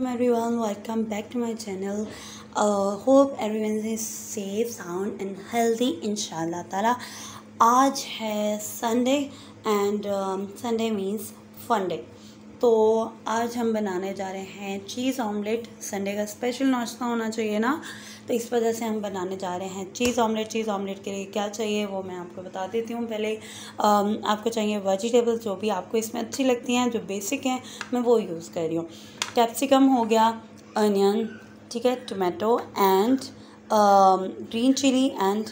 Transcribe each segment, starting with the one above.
one welcome back to my channel hope everyone is safe sound and healthy इन शाह तला आज है संडे एंड संडे मीन्स फंडे तो आज हम बनाने जा रहे हैं चीज़ ऑमलेट संडे का स्पेशल नाश्ता होना चाहिए ना तो इस वजह से हम बनाने जा रहे हैं चीज़ ऑमलेट चीज़ ऑमलेट के लिए क्या चाहिए वो मैं आपको बता देती हूँ पहले um, आपको चाहिए वेजिटेबल्स जो भी आपको इसमें अच्छी लगती हैं जो बेसिक हैं मैं वो यूज़ कर रही हूँ कैप्सिकम हो गया अनियन ठीक है tomato and green chilli and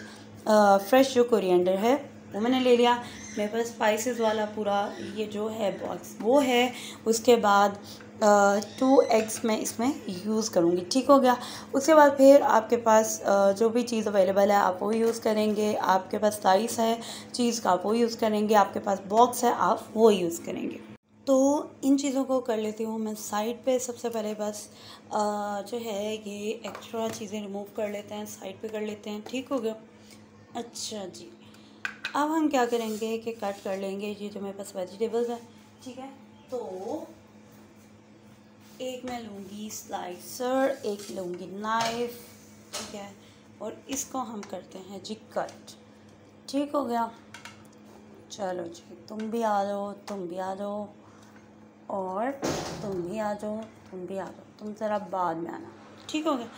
fresh जो कोरिएंडर है वो मैंने ले लिया मेरे पास स्पाइसेस वाला पूरा ये जो है बॉक्स वो है उसके बाद टू uh, एग्स मैं इसमें यूज़ करूँगी ठीक हो गया उसके बाद फिर आपके पास uh, जो भी चीज़ अवेलेबल है आप वो यूज़ करेंगे आपके पास साइस है चीज़ का आप वो यूज़ करेंगे आपके पास बॉक्स है आप वो यूज़ करेंगे तो इन चीज़ों को कर लेती हूँ मैं साइड पे सबसे पहले बस आ, जो है ये एक्स्ट्रा चीज़ें रिमूव कर लेते हैं साइड पे कर लेते हैं ठीक हो गया अच्छा जी अब हम क्या करेंगे कि कट कर लेंगे ये जो मेरे पास वेजिटेबल्स हैं ठीक है तो एक मैं लूँगी स्लाइसर एक लूँगी नाइफ ठीक है और इसको हम करते हैं जी कट ठीक हो गया चलो जी तुम भी आ जाओ तुम भी आ जाओ और तुम भी आ जाओ तुम भी आ जाओ तुम ज़रा बाद में आना ठीक हो गया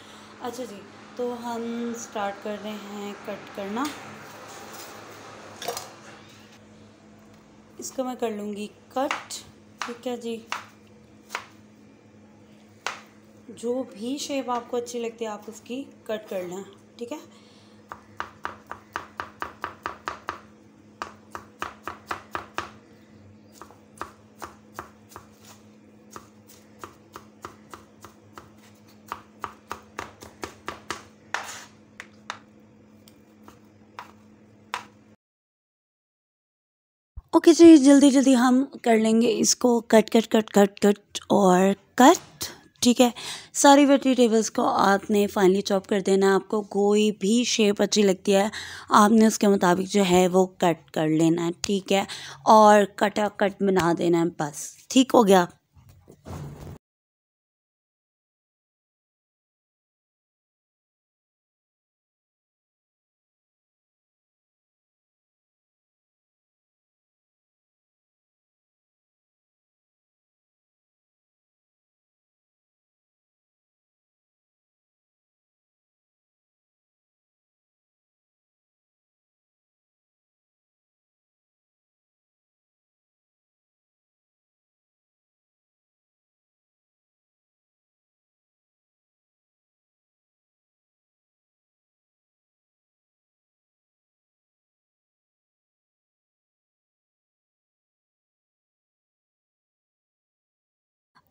अच्छा जी तो हम स्टार्ट कर रहे हैं कट करना इसको मैं कर लूँगी कट ठीक है जी जो भी शेप आपको अच्छी लगती है आप उसकी कट कर लें ठीक है ओके जी जल्दी जल्दी हम कर लेंगे इसको cut cut cut cut cut और कट ठीक है सारी वेजिटेबल्स को आपने फाइनली चॉप कर देना आपको कोई भी शेप अच्छी लगती है आपने उसके मुताबिक जो है वो कट कर लेना है ठीक है और कटा कट बना देना है बस ठीक हो गया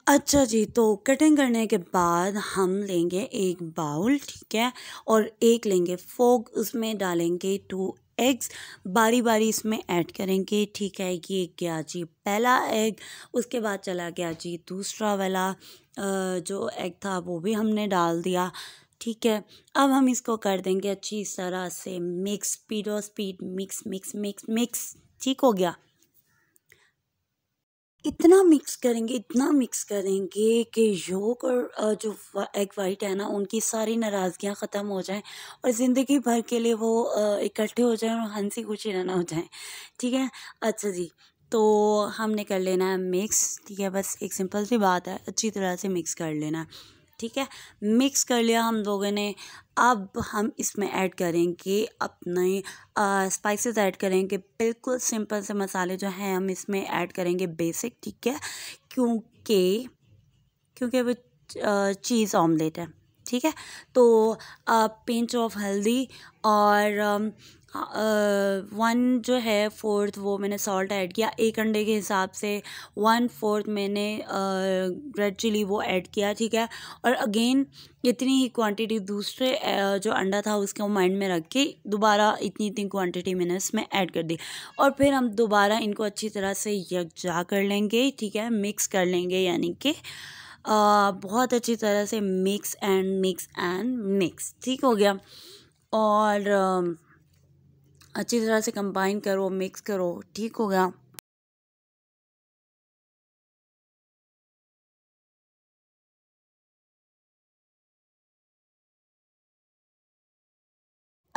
अच्छा जी तो कटिंग करने के बाद हम लेंगे एक बाउल ठीक है और एक लेंगे फोक उसमें डालेंगे टू एग्स बारी बारी इसमें ऐड करेंगे ठीक है ये गया जी पहला एग उसके बाद चला गया जी दूसरा वाला जो एग था वो भी हमने डाल दिया ठीक है अब हम इसको कर देंगे अच्छी तरह से मिक्स और speed mix mix mix mix ठीक हो गया इतना मिक्स करेंगे इतना मिक्स करेंगे कि योक और जो एग वाइट है ना उनकी सारी नाराज़गियाँ ख़त्म हो जाएं और ज़िंदगी भर के लिए वो इकट्ठे हो जाएं और हंसी खुशी रहना हो जाएं ठीक है अच्छा जी तो हमने कर लेना है मिक्स ठीक है बस एक सिंपल सी बात है अच्छी तरह से मिक्स कर लेना है ठीक है मिक्स कर लिया हम लोगों ने अब हम इसमें ऐड करेंगे अपने स्पाइसेस ऐड करेंगे बिल्कुल सिंपल से मसाले जो हैं हम इसमें ऐड करेंगे बेसिक ठीक है क्योंकि क्योंकि वो चीज़ ऑमलेट है ठीक है तो पिंच ऑफ हल्दी और वन हाँ, जो है फोर्थ वो मैंने सॉल्ट ऐड किया एक अंडे के हिसाब से वन फोर्थ मैंने रेड चिली वो ऐड किया ठीक है और अगेन इतनी ही क्वांटिटी दूसरे जो अंडा था उसके वो माइंड में रख के दोबारा इतनी इतनी क्वांटिटी मैंने इसमें ऐड कर दी और फिर हम दोबारा इनको अच्छी तरह से यकजा कर लेंगे ठीक है मिक्स कर लेंगे यानी कि बहुत अच्छी तरह से mix and mix and mix ठीक हो गया और अच्छी तरह से कंबाइन करो मिक्स करो ठीक हो गया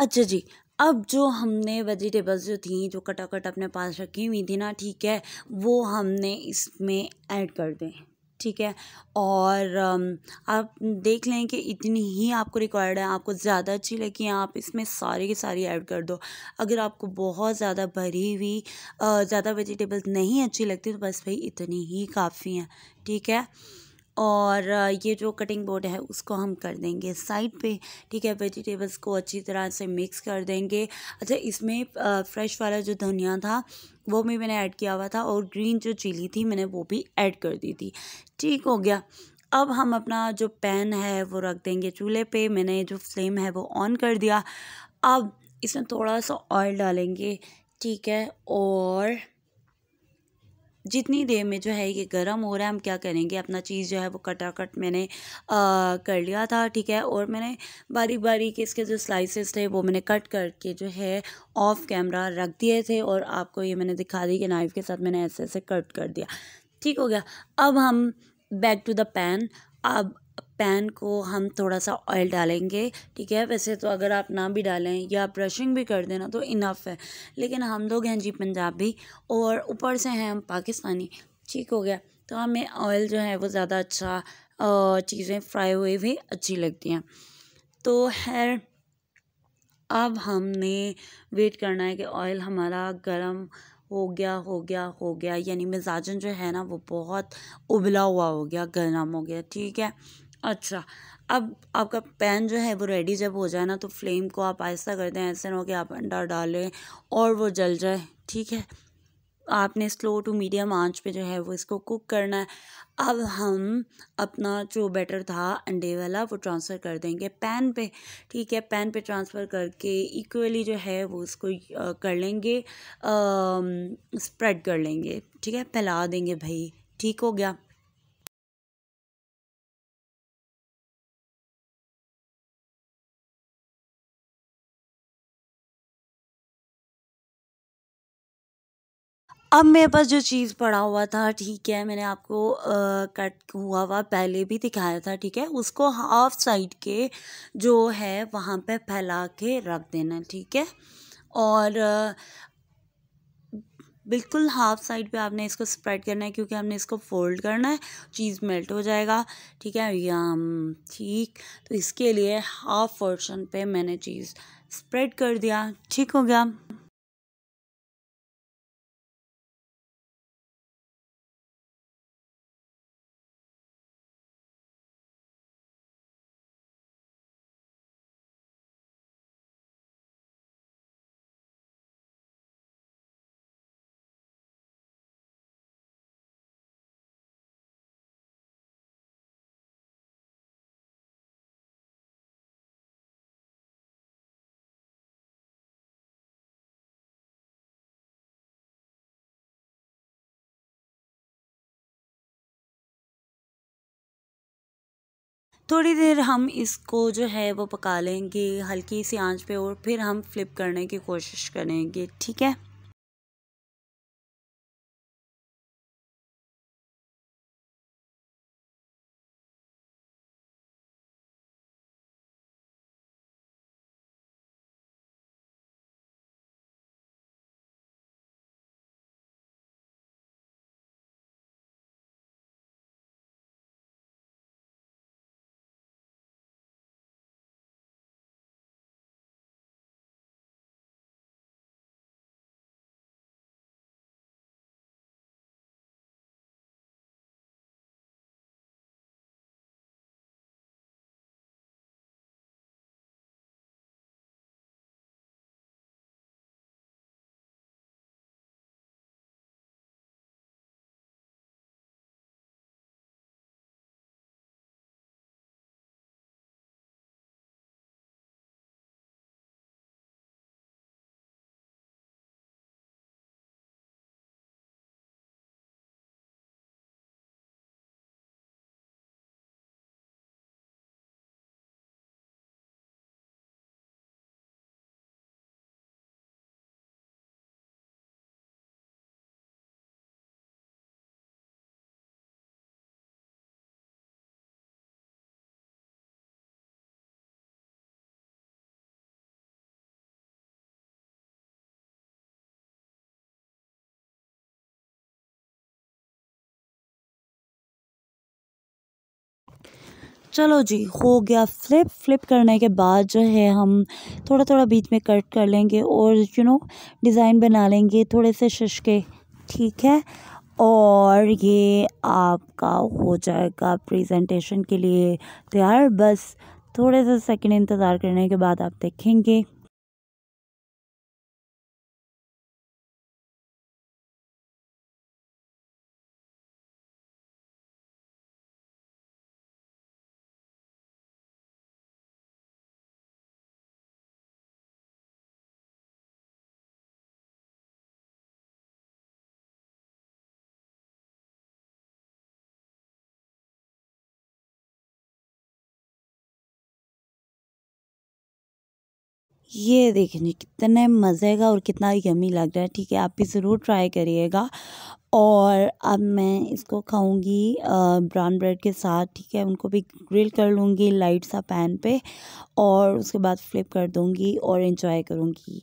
अच्छा जी अब जो हमने वेजिटेबल्स जो थी जो कटाकट अपने पास रखी हुई थी ना ठीक है वो हमने इसमें ऐड कर दें ठीक है और आप देख लें कि इतनी ही आपको रिक्वायर्ड है आपको ज़्यादा अच्छी लगी आप इसमें सारी की सारी ऐड कर दो अगर आपको बहुत ज़्यादा भरी हुई ज़्यादा वेजिटेबल्स नहीं अच्छी लगती तो बस भाई इतनी ही काफ़ी हैं ठीक है और ये जो कटिंग बोर्ड है उसको हम कर देंगे साइड पे ठीक है वेजिटेबल्स को अच्छी तरह से मिक्स कर देंगे अच्छा इसमें फ्रेश वाला जो धनिया था वो भी मैंने ऐड किया हुआ था और ग्रीन जो चिली थी मैंने वो भी ऐड कर दी थी ठीक हो गया अब हम अपना जो पैन है वो रख देंगे चूल्हे पे मैंने जो फ्लेम है वो ऑन कर दिया अब इसमें थोड़ा सा ऑयल डालेंगे ठीक है और जितनी देर में जो है ये गर्म हो रहा है हम क्या करेंगे अपना चीज़ जो है वो कटाकट मैंने आ, कर लिया था ठीक है और मैंने बारीक बारीक इसके जो स्लाइसेस थे वो मैंने कट करके जो है ऑफ कैमरा रख दिए थे और आपको ये मैंने दिखा दी कि नाइफ़ के साथ मैंने ऐसे ऐसे कट कर दिया ठीक हो गया अब हम बैक टू द पैन अब पैन को हम थोड़ा सा ऑयल डालेंगे ठीक है वैसे तो अगर आप ना भी डालें या ब्रशिंग भी कर देना तो इनफ है लेकिन हम लोग हैं जी पंजाबी और ऊपर से हैं हम पाकिस्तानी ठीक हो गया तो हमें ऑयल जो है वो ज़्यादा अच्छा चीज़ें फ्राई हुई भी अच्छी लगती हैं तो है अब हमने वेट करना है कि ऑयल हमारा गर्म हो गया हो गया हो गया यानी मिजाजन जो है ना वो बहुत उबला हुआ हो गया गर्म हो गया ठीक है अच्छा अब आपका पैन जो है वो रेडी जब हो जाए ना तो फ्लेम को आप आहिस्ता कर दें ऐसे ना हो कि आप अंडा डालें और वो जल जाए ठीक है आपने स्लो टू मीडियम आंच पे जो है वो इसको कुक करना है अब हम अपना जो बैटर था अंडे वाला वो ट्रांसफ़र कर देंगे पैन पे ठीक है पैन पे ट्रांसफ़र करके इक्वली जो है वो इसको कर लेंगे स्प्रेड कर लेंगे ठीक है फैला देंगे भाई ठीक हो गया अब मेरे पास जो चीज़ पड़ा हुआ था ठीक है मैंने आपको आ, कट हुआ हुआ पहले भी दिखाया था ठीक है उसको हाफ साइड के जो है वहाँ पे फैला के रख देना ठीक है और आ, बिल्कुल हाफ साइड पे आपने इसको स्प्रेड करना है क्योंकि हमने इसको फोल्ड करना है चीज़ मेल्ट हो जाएगा ठीक है यम ठीक तो इसके लिए हाफ पोर्शन पे मैंने चीज़ स्प्रेड कर दिया ठीक हो गया थोड़ी देर हम इसको जो है वो पका लेंगे हल्की सी आंच पे और फिर हम फ्लिप करने की कोशिश करेंगे ठीक है चलो जी हो गया फ्लिप फ्लिप करने के बाद जो है हम थोड़ा थोड़ा बीच में कट कर लेंगे और यू नो डिज़ाइन बना लेंगे थोड़े से शश के ठीक है और ये आपका हो जाएगा प्रेजेंटेशन के लिए तैयार बस थोड़े से सेकंड इंतज़ार करने के बाद आप देखेंगे ये देखिए कितने मज़े का और कितना यमी लग रहा है ठीक है आप भी ज़रूर ट्राई करिएगा और अब मैं इसको खाऊंगी ब्राउन ब्रेड के साथ ठीक है उनको भी ग्रिल कर लूँगी लाइट सा पैन पे और उसके बाद फ्लिप कर दूँगी और इन्जॉय करूँगी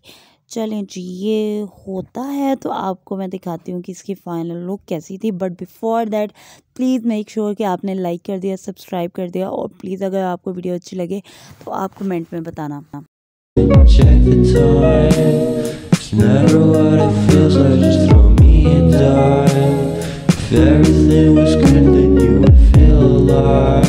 चलें जी ये होता है तो आपको मैं दिखाती हूँ कि इसकी फ़ाइनल लुक कैसी थी but before that please make sure कि आपने लाइक कर दिया सब्सक्राइब कर दिया और प्लीज़ अगर आपको वीडियो अच्छी लगे तो आप कमेंट में बताना Check the time It's never what it feels like Just throw me a dime If everything was good Then you would feel alive